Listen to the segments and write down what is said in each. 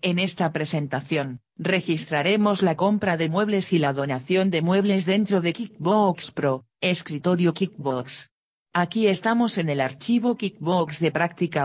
En esta presentación, registraremos la compra de muebles y la donación de muebles dentro de Kickbox Pro, escritorio Kickbox. Aquí estamos en el archivo Kickbox de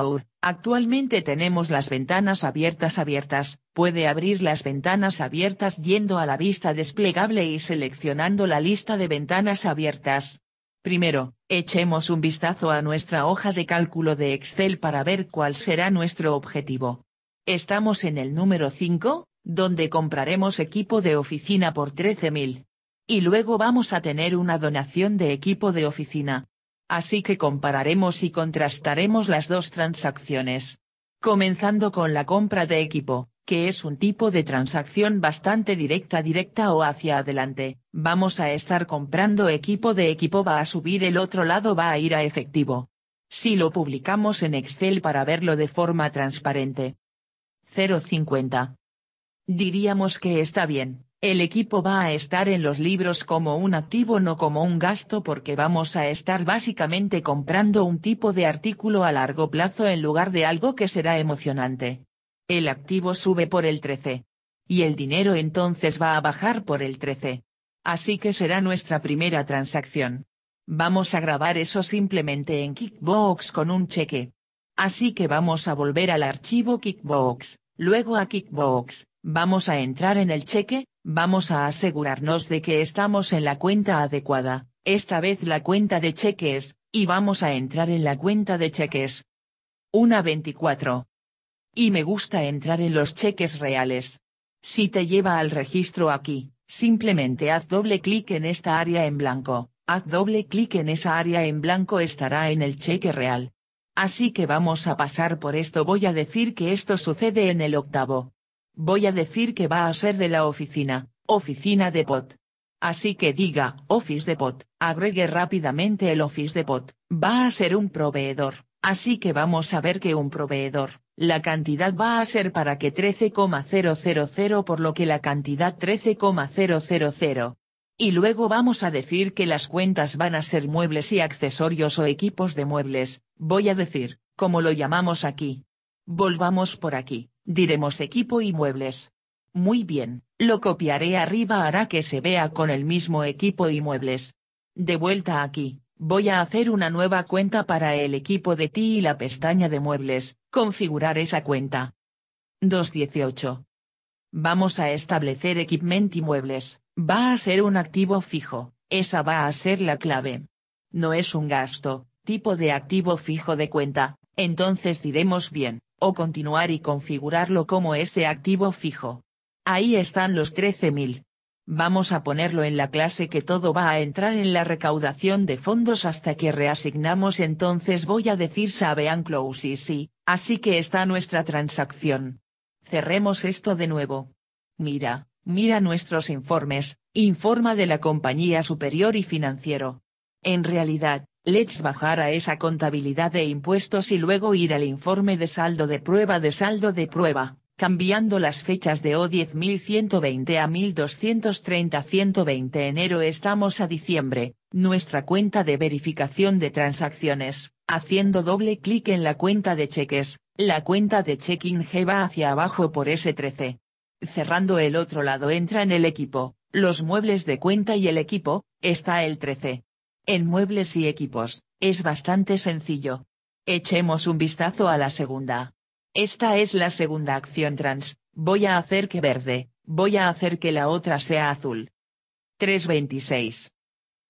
ur. actualmente tenemos las ventanas abiertas abiertas, puede abrir las ventanas abiertas yendo a la vista desplegable y seleccionando la lista de ventanas abiertas. Primero, echemos un vistazo a nuestra hoja de cálculo de Excel para ver cuál será nuestro objetivo. Estamos en el número 5, donde compraremos equipo de oficina por 13.000. Y luego vamos a tener una donación de equipo de oficina. Así que compararemos y contrastaremos las dos transacciones. Comenzando con la compra de equipo, que es un tipo de transacción bastante directa directa o hacia adelante, vamos a estar comprando equipo de equipo va a subir el otro lado va a ir a efectivo. Si lo publicamos en Excel para verlo de forma transparente, 0,50. Diríamos que está bien, el equipo va a estar en los libros como un activo no como un gasto porque vamos a estar básicamente comprando un tipo de artículo a largo plazo en lugar de algo que será emocionante. El activo sube por el 13. Y el dinero entonces va a bajar por el 13. Así que será nuestra primera transacción. Vamos a grabar eso simplemente en Kickbox con un cheque. Así que vamos a volver al archivo Kickbox, luego a Kickbox, vamos a entrar en el cheque, vamos a asegurarnos de que estamos en la cuenta adecuada, esta vez la cuenta de cheques, y vamos a entrar en la cuenta de cheques. Una 24. Y me gusta entrar en los cheques reales. Si te lleva al registro aquí, simplemente haz doble clic en esta área en blanco, haz doble clic en esa área en blanco estará en el cheque real, Así que vamos a pasar por esto. Voy a decir que esto sucede en el octavo. Voy a decir que va a ser de la oficina, oficina de pot. Así que diga, Office de POT, agregue rápidamente el Office de POT, va a ser un proveedor, así que vamos a ver que un proveedor, la cantidad va a ser para que 13,000 por lo que la cantidad 13,000. Y luego vamos a decir que las cuentas van a ser muebles y accesorios o equipos de muebles, voy a decir, como lo llamamos aquí. Volvamos por aquí, diremos equipo y muebles. Muy bien, lo copiaré arriba hará que se vea con el mismo equipo y muebles. De vuelta aquí, voy a hacer una nueva cuenta para el equipo de ti y la pestaña de muebles, configurar esa cuenta. 218. Vamos a establecer equipment y muebles, va a ser un activo fijo, esa va a ser la clave. No es un gasto, tipo de activo fijo de cuenta, entonces diremos bien, o continuar y configurarlo como ese activo fijo. Ahí están los 13.000. Vamos a ponerlo en la clase que todo va a entrar en la recaudación de fondos hasta que reasignamos entonces voy a decir Sabean Close y sí, así que está nuestra transacción. Cerremos esto de nuevo. Mira, mira nuestros informes, informa de la compañía superior y financiero. En realidad, Let's bajar a esa contabilidad de impuestos y luego ir al informe de saldo de prueba de saldo de prueba, cambiando las fechas de O 10.120 a 1.230-120 enero estamos a diciembre, nuestra cuenta de verificación de transacciones, haciendo doble clic en la cuenta de cheques, la cuenta de checking G va hacia abajo por S13. Cerrando el otro lado entra en el equipo, los muebles de cuenta y el equipo, está el 13. En muebles y equipos, es bastante sencillo. Echemos un vistazo a la segunda. Esta es la segunda acción trans, voy a hacer que verde, voy a hacer que la otra sea azul. 326.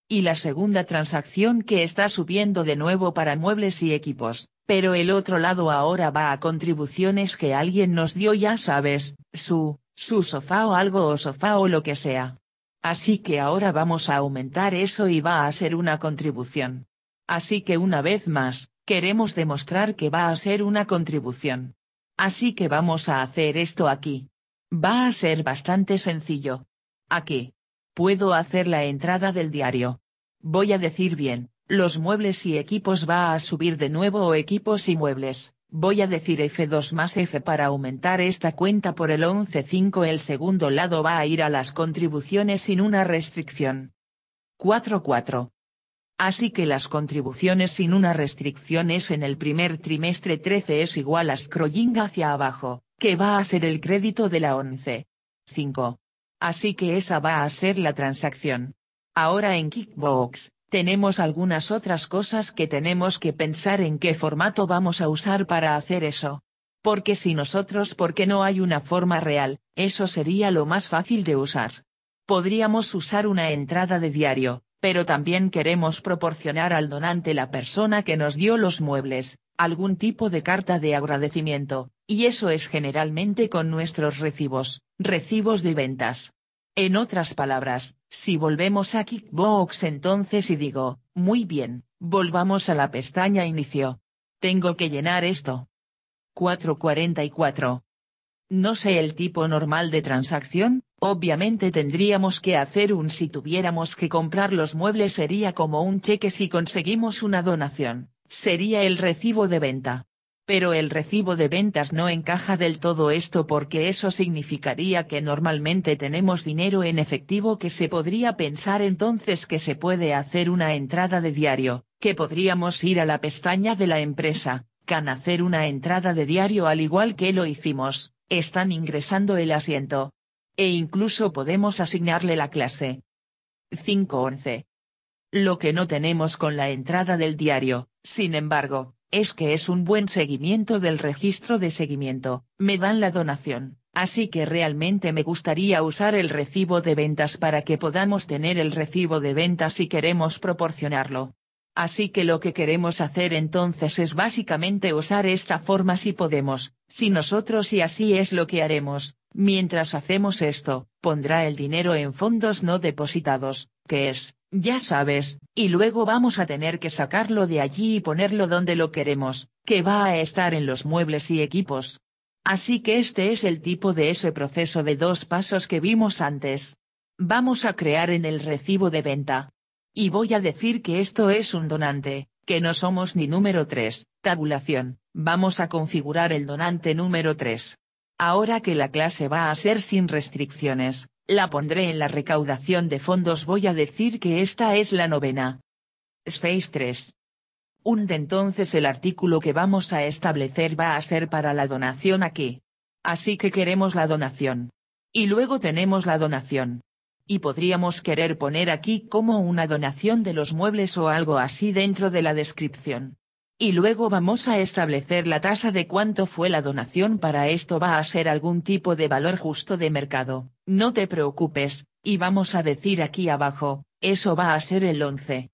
Y la segunda transacción que está subiendo de nuevo para muebles y equipos, pero el otro lado ahora va a contribuciones que alguien nos dio ya sabes, su, su sofá o algo o sofá o lo que sea. Así que ahora vamos a aumentar eso y va a ser una contribución. Así que una vez más, queremos demostrar que va a ser una contribución. Así que vamos a hacer esto aquí. Va a ser bastante sencillo. Aquí. Puedo hacer la entrada del diario. Voy a decir bien, los muebles y equipos va a subir de nuevo o equipos y muebles, Voy a decir F2 más F para aumentar esta cuenta por el 11.5 el segundo lado va a ir a las contribuciones sin una restricción. 4.4. Así que las contribuciones sin una restricción es en el primer trimestre 13 es igual a scrolling hacia abajo, que va a ser el crédito de la 11. Así que esa va a ser la transacción. Ahora en Kickbox, tenemos algunas otras cosas que tenemos que pensar en qué formato vamos a usar para hacer eso. Porque si nosotros porque no hay una forma real, eso sería lo más fácil de usar. Podríamos usar una entrada de diario, pero también queremos proporcionar al donante la persona que nos dio los muebles, algún tipo de carta de agradecimiento, y eso es generalmente con nuestros recibos, recibos de ventas. En otras palabras, si volvemos a Kickbox entonces y digo, muy bien, volvamos a la pestaña inicio. Tengo que llenar esto. 444. No sé el tipo normal de transacción, obviamente tendríamos que hacer un si tuviéramos que comprar los muebles sería como un cheque si conseguimos una donación, sería el recibo de venta pero el recibo de ventas no encaja del todo esto porque eso significaría que normalmente tenemos dinero en efectivo que se podría pensar entonces que se puede hacer una entrada de diario, que podríamos ir a la pestaña de la empresa, can hacer una entrada de diario al igual que lo hicimos, están ingresando el asiento. E incluso podemos asignarle la clase. 511. Lo que no tenemos con la entrada del diario, sin embargo, es que es un buen seguimiento del registro de seguimiento, me dan la donación, así que realmente me gustaría usar el recibo de ventas para que podamos tener el recibo de ventas si queremos proporcionarlo. Así que lo que queremos hacer entonces es básicamente usar esta forma si podemos, si nosotros y así es lo que haremos, mientras hacemos esto, pondrá el dinero en fondos no depositados, que es, ya sabes, y luego vamos a tener que sacarlo de allí y ponerlo donde lo queremos, que va a estar en los muebles y equipos. Así que este es el tipo de ese proceso de dos pasos que vimos antes. Vamos a crear en el recibo de venta. Y voy a decir que esto es un donante, que no somos ni número 3, tabulación, vamos a configurar el donante número 3. Ahora que la clase va a ser sin restricciones, la pondré en la recaudación de fondos. Voy a decir que esta es la novena. 6.3. Un de entonces el artículo que vamos a establecer va a ser para la donación aquí. Así que queremos la donación. Y luego tenemos la donación. Y podríamos querer poner aquí como una donación de los muebles o algo así dentro de la descripción y luego vamos a establecer la tasa de cuánto fue la donación para esto va a ser algún tipo de valor justo de mercado, no te preocupes, y vamos a decir aquí abajo, eso va a ser el 11.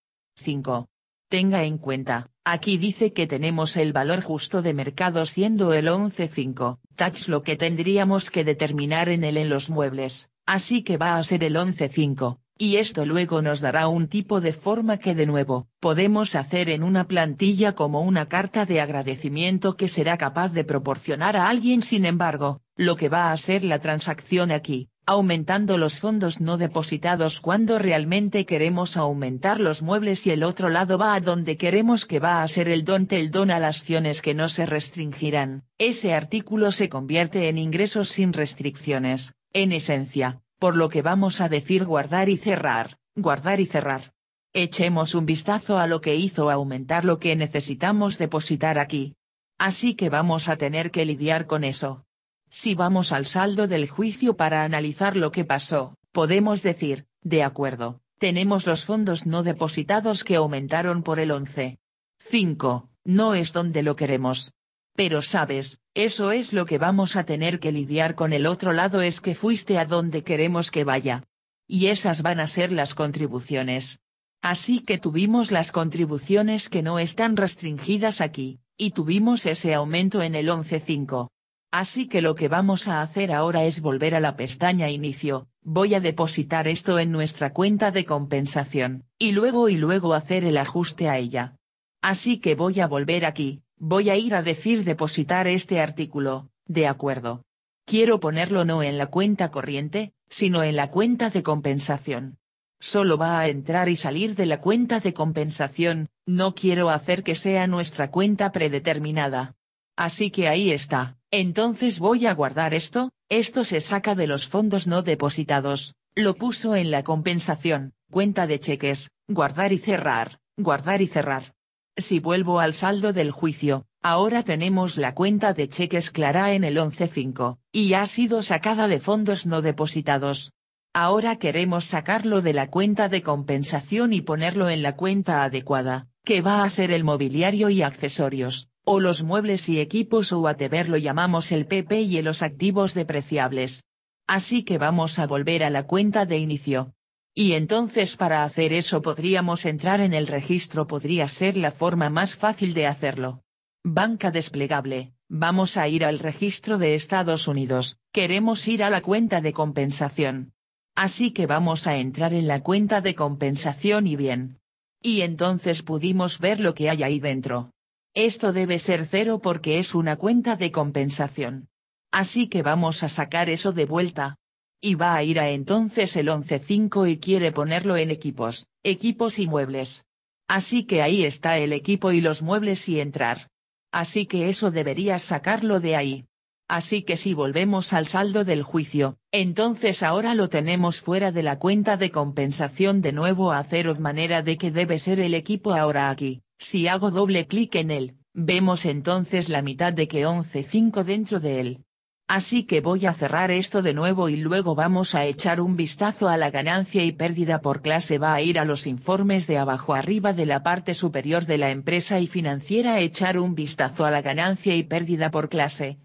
Tenga en cuenta, aquí dice que tenemos el valor justo de mercado siendo el 11.5, tax lo que tendríamos que determinar en él en los muebles, así que va a ser el 11.5, y esto luego nos dará un tipo de forma que de nuevo, podemos hacer en una plantilla como una carta de agradecimiento que será capaz de proporcionar a alguien sin embargo, lo que va a ser la transacción aquí, aumentando los fondos no depositados cuando realmente queremos aumentar los muebles y el otro lado va a donde queremos que va a ser el don el don a las acciones que no se restringirán, ese artículo se convierte en ingresos sin restricciones, en esencia, por lo que vamos a decir guardar y cerrar, guardar y cerrar. Echemos un vistazo a lo que hizo aumentar lo que necesitamos depositar aquí. Así que vamos a tener que lidiar con eso. Si vamos al saldo del juicio para analizar lo que pasó, podemos decir, de acuerdo, tenemos los fondos no depositados que aumentaron por el 11. 5. No es donde lo queremos. Pero sabes, eso es lo que vamos a tener que lidiar con el otro lado es que fuiste a donde queremos que vaya. Y esas van a ser las contribuciones. Así que tuvimos las contribuciones que no están restringidas aquí, y tuvimos ese aumento en el 11.5. Así que lo que vamos a hacer ahora es volver a la pestaña Inicio, voy a depositar esto en nuestra cuenta de compensación, y luego y luego hacer el ajuste a ella. Así que voy a volver aquí, Voy a ir a decir depositar este artículo, de acuerdo. Quiero ponerlo no en la cuenta corriente, sino en la cuenta de compensación. Solo va a entrar y salir de la cuenta de compensación, no quiero hacer que sea nuestra cuenta predeterminada. Así que ahí está, entonces voy a guardar esto, esto se saca de los fondos no depositados, lo puso en la compensación, cuenta de cheques, guardar y cerrar, guardar y cerrar. Si vuelvo al saldo del juicio, ahora tenemos la cuenta de cheques clara en el 11.5, y ha sido sacada de fondos no depositados. Ahora queremos sacarlo de la cuenta de compensación y ponerlo en la cuenta adecuada, que va a ser el mobiliario y accesorios, o los muebles y equipos o a lo llamamos el PP y los activos depreciables. Así que vamos a volver a la cuenta de inicio, y entonces para hacer eso podríamos entrar en el registro podría ser la forma más fácil de hacerlo. Banca desplegable, vamos a ir al registro de Estados Unidos, queremos ir a la cuenta de compensación. Así que vamos a entrar en la cuenta de compensación y bien. Y entonces pudimos ver lo que hay ahí dentro. Esto debe ser cero porque es una cuenta de compensación. Así que vamos a sacar eso de vuelta y va a ir a entonces el 11-5 y quiere ponerlo en equipos, equipos y muebles. Así que ahí está el equipo y los muebles y entrar. Así que eso debería sacarlo de ahí. Así que si volvemos al saldo del juicio, entonces ahora lo tenemos fuera de la cuenta de compensación de nuevo a cero manera de que debe ser el equipo ahora aquí, si hago doble clic en él, vemos entonces la mitad de que 11.5 dentro de él, Así que voy a cerrar esto de nuevo y luego vamos a echar un vistazo a la ganancia y pérdida por clase va a ir a los informes de abajo arriba de la parte superior de la empresa y financiera echar un vistazo a la ganancia y pérdida por clase.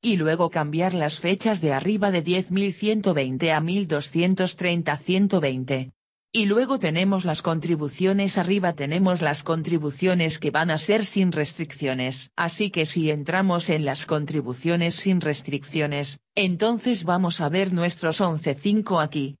Y luego cambiar las fechas de arriba de 10.120 a 1.230.120. Y luego tenemos las contribuciones arriba tenemos las contribuciones que van a ser sin restricciones. Así que si entramos en las contribuciones sin restricciones, entonces vamos a ver nuestros 11.5 aquí.